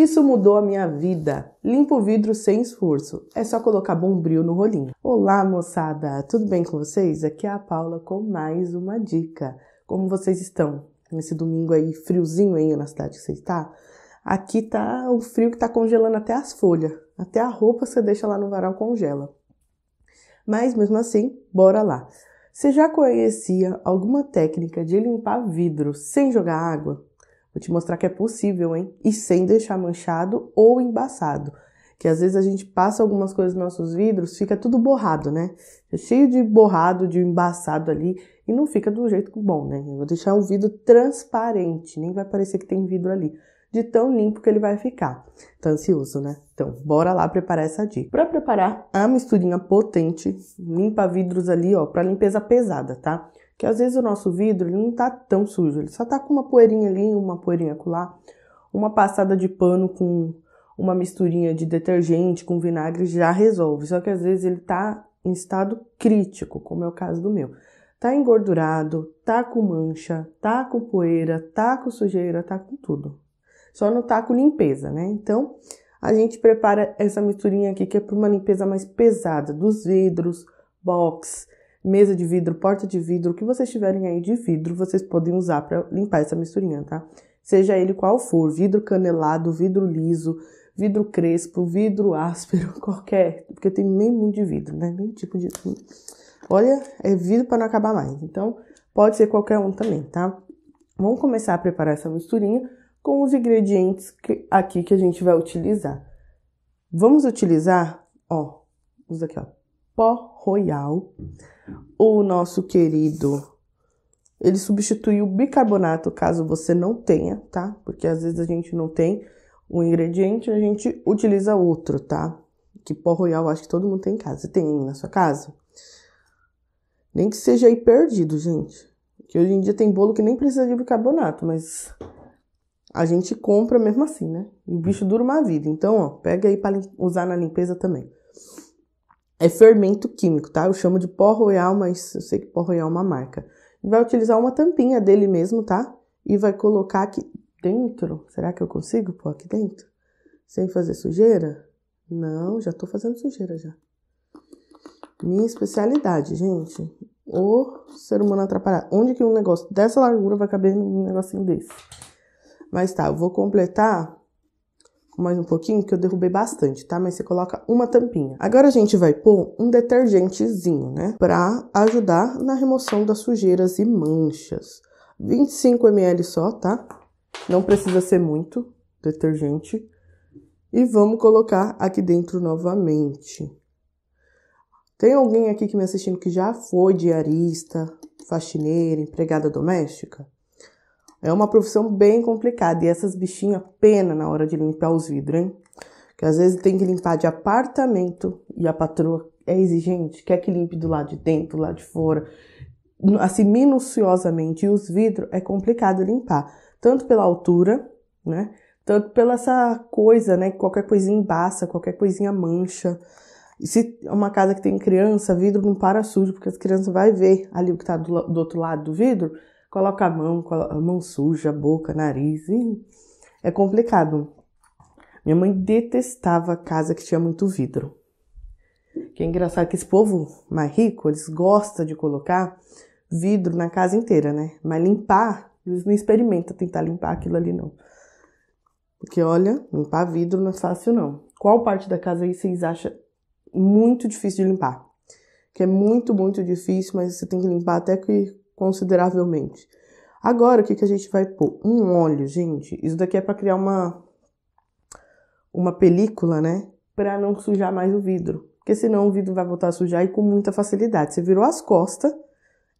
Isso mudou a minha vida. Limpo o vidro sem esforço. É só colocar bombril no rolinho. Olá, moçada! Tudo bem com vocês? Aqui é a Paula com mais uma dica. Como vocês estão? Nesse domingo aí, friozinho aí na cidade que você está? Aqui tá o frio que tá congelando até as folhas. Até a roupa você deixa lá no varal congela. Mas mesmo assim, bora lá. Você já conhecia alguma técnica de limpar vidro sem jogar água? Vou te mostrar que é possível, hein? E sem deixar manchado ou embaçado. Que às vezes a gente passa algumas coisas nos nossos vidros, fica tudo borrado, né? É cheio de borrado, de embaçado ali, e não fica do jeito bom, né? Eu vou deixar o vidro transparente, nem vai parecer que tem vidro ali de tão limpo que ele vai ficar. Tá ansioso, né? Então, bora lá preparar essa dica. Para preparar a misturinha potente, limpa vidros ali, ó, para limpeza pesada, tá? que às vezes o nosso vidro ele não tá tão sujo, ele só tá com uma poeirinha ali, uma poeirinha acolá, uma passada de pano com uma misturinha de detergente com vinagre já resolve. Só que às vezes ele tá em estado crítico, como é o caso do meu. Tá engordurado, tá com mancha, tá com poeira, tá com sujeira, tá com tudo. Só não tá com limpeza, né? Então, a gente prepara essa misturinha aqui que é para uma limpeza mais pesada dos vidros, box, mesa de vidro, porta de vidro, o que vocês tiverem aí de vidro, vocês podem usar para limpar essa misturinha, tá? Seja ele qual for, vidro canelado, vidro liso, vidro crespo, vidro áspero, qualquer, porque tem meio mundo de vidro, né? Nem tipo de Olha, é vidro para não acabar mais. Então, pode ser qualquer um também, tá? Vamos começar a preparar essa misturinha com os ingredientes que, aqui que a gente vai utilizar. Vamos utilizar, ó, usa aqui, ó, Pó Royal. O nosso querido, ele substitui o bicarbonato, caso você não tenha, tá? Porque às vezes a gente não tem um ingrediente, a gente utiliza outro, tá? Que pó royal acho que todo mundo tem em casa. Você tem na sua casa? Nem que seja aí perdido, gente. Que hoje em dia tem bolo que nem precisa de bicarbonato, mas a gente compra mesmo assim, né? E o bicho dura uma vida. Então, ó, pega aí para usar na limpeza também é fermento químico, tá? Eu chamo de pó royal, mas eu sei que pó royal é uma marca. Vai utilizar uma tampinha dele mesmo, tá? E vai colocar aqui dentro. Será que eu consigo pôr aqui dentro? Sem fazer sujeira? Não, já tô fazendo sujeira já. Minha especialidade, gente. O ser humano atrapalhado. Onde que um negócio dessa largura vai caber num negocinho desse? Mas tá, eu vou completar mais um pouquinho, que eu derrubei bastante, tá? Mas você coloca uma tampinha. Agora a gente vai pôr um detergentezinho, né? Pra ajudar na remoção das sujeiras e manchas. 25 ml só, tá? Não precisa ser muito detergente. E vamos colocar aqui dentro novamente. Tem alguém aqui que me assistindo que já foi diarista, faxineira, empregada doméstica? É uma profissão bem complicada e essas bichinhas pena na hora de limpar os vidros, hein? Que às vezes tem que limpar de apartamento e a patroa é exigente, quer que limpe do lado de dentro, do lado de fora, assim minuciosamente. E os vidros é complicado limpar, tanto pela altura, né? Tanto pela essa coisa, né? Qualquer coisinha embaça, qualquer coisinha mancha. E se é uma casa que tem criança, vidro não para sujo, porque as crianças vai ver ali o que tá do, do outro lado do vidro coloca a mão, a mão suja, boca, nariz, e é complicado. Minha mãe detestava casa que tinha muito vidro. Que é engraçado que esse povo mais rico, eles gostam de colocar vidro na casa inteira, né? Mas limpar, eles não experimentam tentar limpar aquilo ali, não. Porque, olha, limpar vidro não é fácil, não. Qual parte da casa aí vocês acham muito difícil de limpar? Que é muito, muito difícil, mas você tem que limpar até que consideravelmente. Agora, o que, que a gente vai pôr? Um óleo, gente. Isso daqui é para criar uma, uma película, né? Para não sujar mais o vidro. Porque senão o vidro vai voltar a sujar e com muita facilidade. Você virou as costas,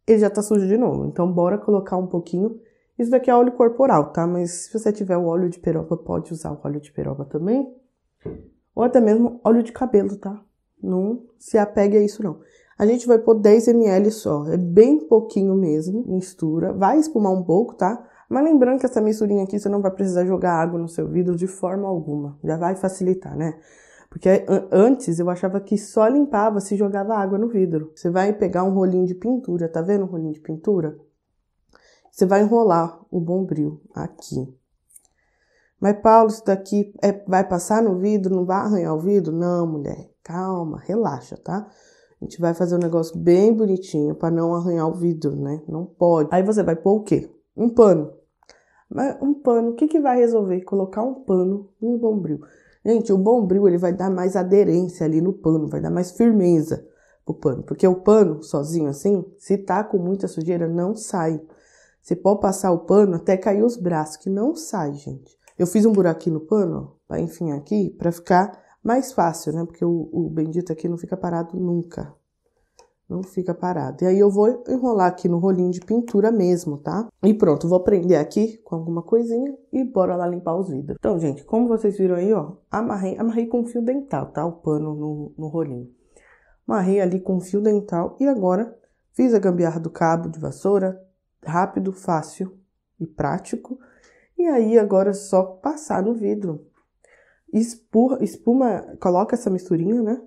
ele já tá sujo de novo. Então, bora colocar um pouquinho. Isso daqui é óleo corporal, tá? Mas se você tiver o óleo de peroba, pode usar o óleo de peroba também. Ou até mesmo óleo de cabelo, tá? Não se apegue a isso, não a gente vai pôr 10 ml só, é bem pouquinho mesmo, mistura, vai espumar um pouco, tá? Mas lembrando que essa misturinha aqui você não vai precisar jogar água no seu vidro de forma alguma, já vai facilitar, né? Porque antes eu achava que só limpava se jogava água no vidro. Você vai pegar um rolinho de pintura, tá vendo um rolinho de pintura? Você vai enrolar o bombril aqui. Mas Paulo, isso daqui é, vai passar no vidro, não vai arranhar o vidro? Não, mulher, calma, relaxa, tá? A gente vai fazer um negócio bem bonitinho para não arranhar o vidro, né? Não pode. Aí você vai pôr o quê? Um pano. Mas um pano, o que, que vai resolver? Colocar um pano um bombril. Gente, o bombril ele vai dar mais aderência ali no pano, vai dar mais firmeza pro pano. Porque o pano, sozinho assim, se tá com muita sujeira, não sai. Você pode passar o pano até cair os braços, que não sai, gente. Eu fiz um buraquinho no pano, ó, pra aqui, para ficar mais fácil, né? Porque o, o bendito aqui não fica parado nunca. Não fica parado. E aí eu vou enrolar aqui no rolinho de pintura mesmo, tá? E pronto, vou prender aqui com alguma coisinha e bora lá limpar os vidros. Então, gente, como vocês viram aí, ó, amarrei, amarrei com fio dental, tá? O pano no, no rolinho. Amarrei ali com fio dental e agora fiz a gambiarra do cabo de vassoura, rápido, fácil e prático. E aí agora é só passar no vidro. Espur, espuma, coloca essa misturinha, né?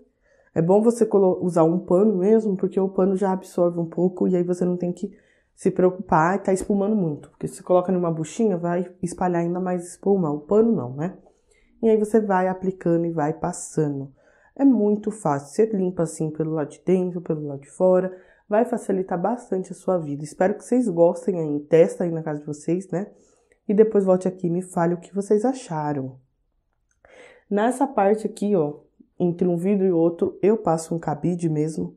É bom você usar um pano mesmo, porque o pano já absorve um pouco e aí você não tem que se preocupar e tá espumando muito. Porque se você coloca numa buchinha, vai espalhar ainda mais espuma. O pano não, né? E aí você vai aplicando e vai passando. É muito fácil. Você limpa assim pelo lado de dentro, pelo lado de fora. Vai facilitar bastante a sua vida. Espero que vocês gostem aí. Testa aí na casa de vocês, né? E depois volte aqui e me fale o que vocês acharam. Nessa parte aqui, ó, entre um vidro e outro, eu passo um cabide mesmo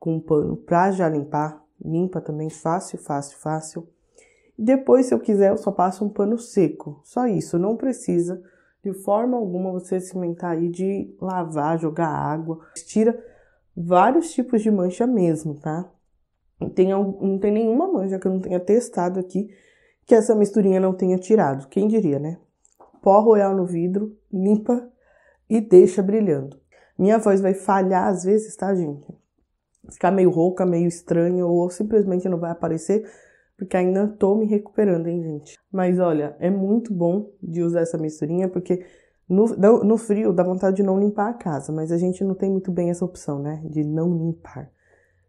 com um pano pra já limpar. Limpa também fácil, fácil, fácil. Depois, se eu quiser, eu só passo um pano seco. Só isso, não precisa de forma alguma você se aí de lavar, jogar água. Tira vários tipos de mancha mesmo, tá? Não tem, não tem nenhuma mancha que eu não tenha testado aqui que essa misturinha não tenha tirado. Quem diria, né? Pó royal no vidro, limpa e deixa brilhando. Minha voz vai falhar às vezes, tá, gente? Ficar meio rouca, meio estranha ou simplesmente não vai aparecer, porque ainda tô me recuperando, hein, gente? Mas olha, é muito bom de usar essa misturinha, porque no, no frio dá vontade de não limpar a casa, mas a gente não tem muito bem essa opção, né? De não limpar.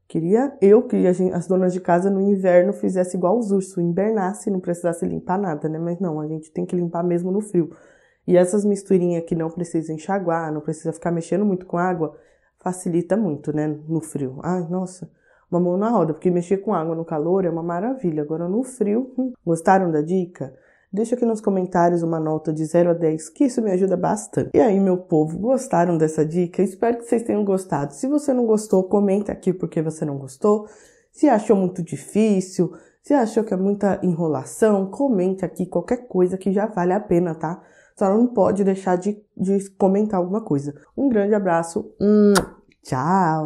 Queria eu que gente, as donas de casa no inverno fizesse igual os ursos, invernasse e não precisasse limpar nada, né? Mas não, a gente tem que limpar mesmo no frio. E essas misturinhas que não precisa enxaguar, não precisa ficar mexendo muito com água, facilita muito, né? No frio. Ai, nossa, uma mão na roda, porque mexer com água no calor é uma maravilha. Agora no frio, hum. gostaram da dica? Deixa aqui nos comentários uma nota de 0 a 10, que isso me ajuda bastante. E aí, meu povo, gostaram dessa dica? Espero que vocês tenham gostado. Se você não gostou, comenta aqui porque você não gostou. Se achou muito difícil, se achou que é muita enrolação, comente aqui qualquer coisa que já vale a pena, tá? Só não pode deixar de, de comentar alguma coisa. Um grande abraço. Tchau!